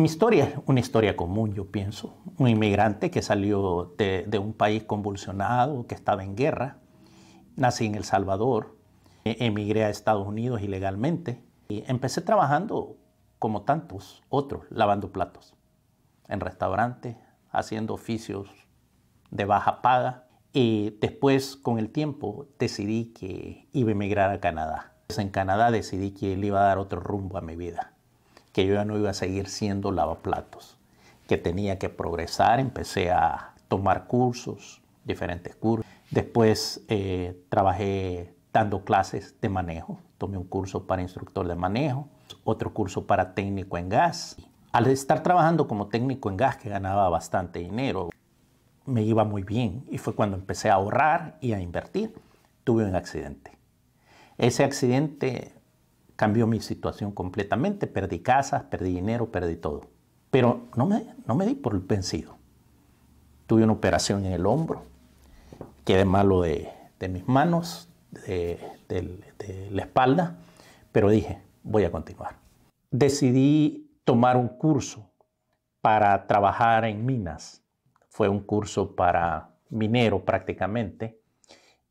mi historia es una historia común, yo pienso. Un inmigrante que salió de, un país convulsionado, que estaba en guerra. Nací en El Salvador, e, emigré a Estados Unidos ilegalmente y empecé trabajando como tantos otros, lavando platos, en restaurantes, haciendo oficios de baja paga. Y después, con el tiempo, decidí que iba a emigrar a Canadá. Pues en Canadá decidí que le iba a dar otro rumbo a mi vida yo ya no iba a seguir siendo lavaplatos, que tenía que progresar, empecé a tomar cursos, diferentes cursos. Después eh, trabajé dando clases de manejo, tomé un curso para instructor de manejo, otro curso para técnico en gas. Al estar trabajando como técnico en gas, que ganaba bastante dinero, me iba muy bien y fue cuando empecé a ahorrar y a invertir. Tuve un accidente. Ese accidente cambió mi situación completamente. Perdí casas, perdí dinero, perdí todo. Pero no me, no me di por vencido. Tuve una operación en el hombro, quedé malo de, mis manos, de, de la espalda, pero dije, voy a continuar. Decidí tomar un curso para trabajar en minas. Fue un curso para minero prácticamente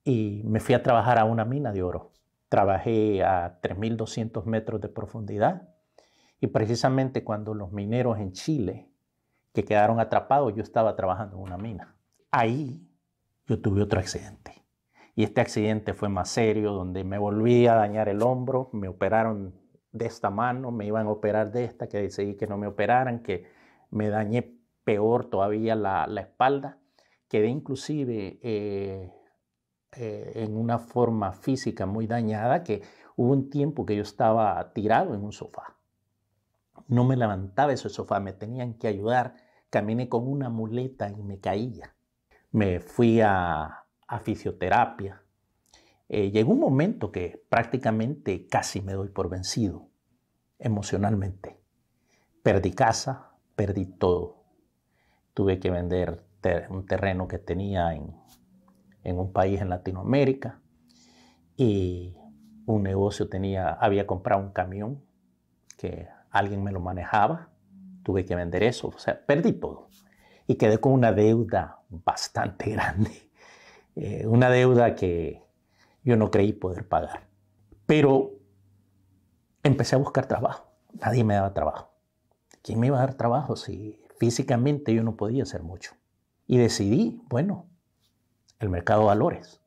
y me fui a trabajar a una mina de oro. Trabajé a 3.200 metros de profundidad y precisamente cuando los mineros en Chile que quedaron atrapados, yo estaba trabajando en una mina. Ahí yo tuve otro accidente. Y este accidente fue más serio, donde me volví a dañar el hombro, me operaron de esta mano, me iban a operar de esta, que decidí que no me operaran, que me dañé peor todavía la, espalda. Quedé inclusive eh, eh, en una forma física muy dañada que hubo un tiempo que yo estaba tirado en un sofá. No me levantaba ese sofá, me tenían que ayudar. Caminé con una muleta y me caía. Me fui a, fisioterapia. Eh, llegó un momento que prácticamente casi me doy por vencido emocionalmente. Perdí casa, perdí todo. Tuve que vender un terreno que tenía en, en un país en Latinoamérica y un negocio tenía, había comprado un camión que alguien me lo manejaba, tuve que vender eso, o sea, perdí todo y quedé con una deuda bastante grande, eh, una deuda que yo no creí poder pagar. Pero empecé a buscar trabajo, nadie me daba trabajo. ¿Quién me iba a dar trabajo si físicamente yo no podía hacer mucho? Y decidí, bueno, el mercado de valores.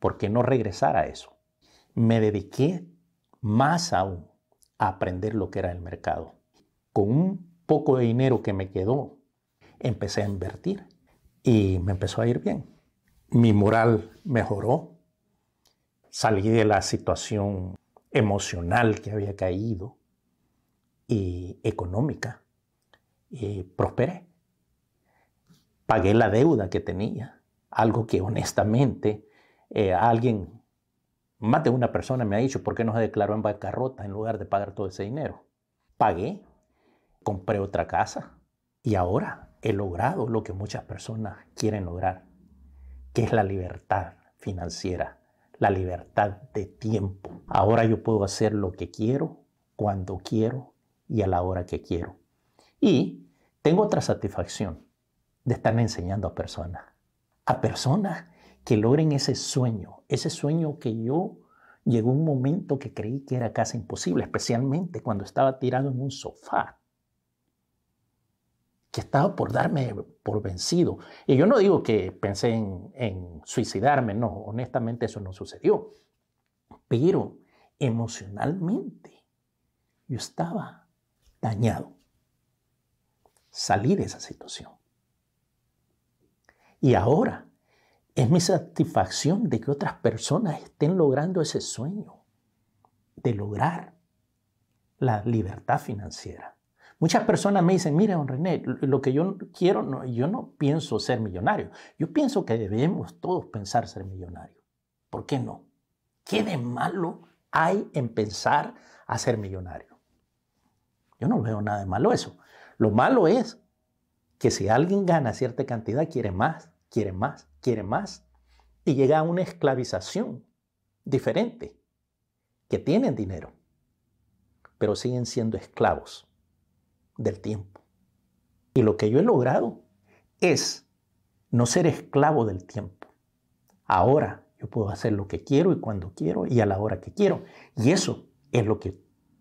¿Por qué no regresar a eso? Me dediqué más aún a aprender lo que era el mercado. Con un poco de dinero que me quedó, empecé a invertir y me empezó a ir bien. Mi moral mejoró, salí de la situación emocional que había caído y económica y prosperé. Pagué la deuda que tenía algo que honestamente eh, alguien, más de una persona me ha dicho, ¿por qué no se declaró en bancarrota en lugar de pagar todo ese dinero? Pagué, compré otra casa y ahora he logrado lo que muchas personas quieren lograr, que es la libertad financiera, la libertad de tiempo. Ahora yo puedo hacer lo que quiero, cuando quiero y a la hora que quiero. Y tengo otra satisfacción de estar enseñando a personas a personas que logren ese sueño, ese sueño que yo llegó un momento que creí que era casi imposible, especialmente cuando estaba tirado en un sofá, que estaba por darme por vencido. Y yo no digo que pensé en, suicidarme, no, honestamente eso no sucedió, pero emocionalmente yo estaba dañado. Salí de esa situación. Y ahora es mi satisfacción de que otras personas estén logrando ese sueño de lograr la libertad financiera. Muchas personas me dicen, mira, don René, lo que yo quiero, no, yo no pienso ser millonario. Yo pienso que debemos todos pensar ser millonario. ¿Por qué no? ¿Qué de malo hay en pensar a ser millonario? Yo no veo nada de malo eso. Lo malo es que si alguien gana cierta cantidad, quiere más quiere más, quiere más. Y llega a una esclavización diferente, que tienen dinero, pero siguen siendo esclavos del tiempo. Y lo que yo he logrado es no ser esclavo del tiempo. Ahora yo puedo hacer lo que quiero y cuando quiero y a la hora que quiero. Y eso es lo que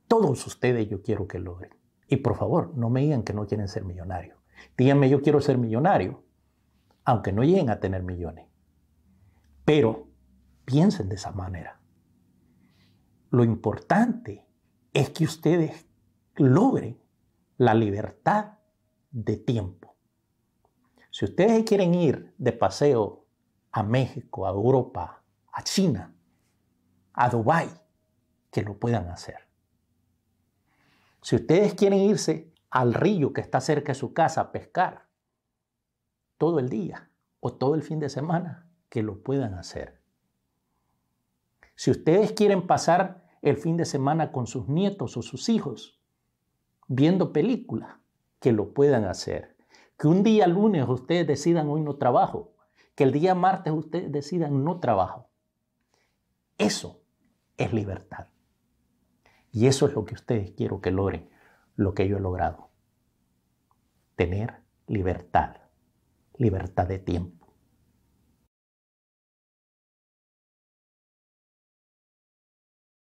todos ustedes yo quiero que logren. Y por favor, no me digan que no quieren ser millonarios. Díganme, yo quiero ser millonario aunque no lleguen a tener millones. Pero piensen de esa manera. Lo importante es que ustedes logren la libertad de tiempo. Si ustedes quieren ir de paseo a México, a Europa, a China, a Dubái, que lo puedan hacer. Si ustedes quieren irse al río que está cerca de su casa a pescar, todo el día o todo el fin de semana, que lo puedan hacer. Si ustedes quieren pasar el fin de semana con sus nietos o sus hijos, viendo películas, que lo puedan hacer. Que un día lunes ustedes decidan hoy no trabajo, que el día martes ustedes decidan no trabajo. Eso es libertad. Y eso es lo que ustedes quiero que logren, lo que yo he logrado. Tener libertad libertad de tiempo.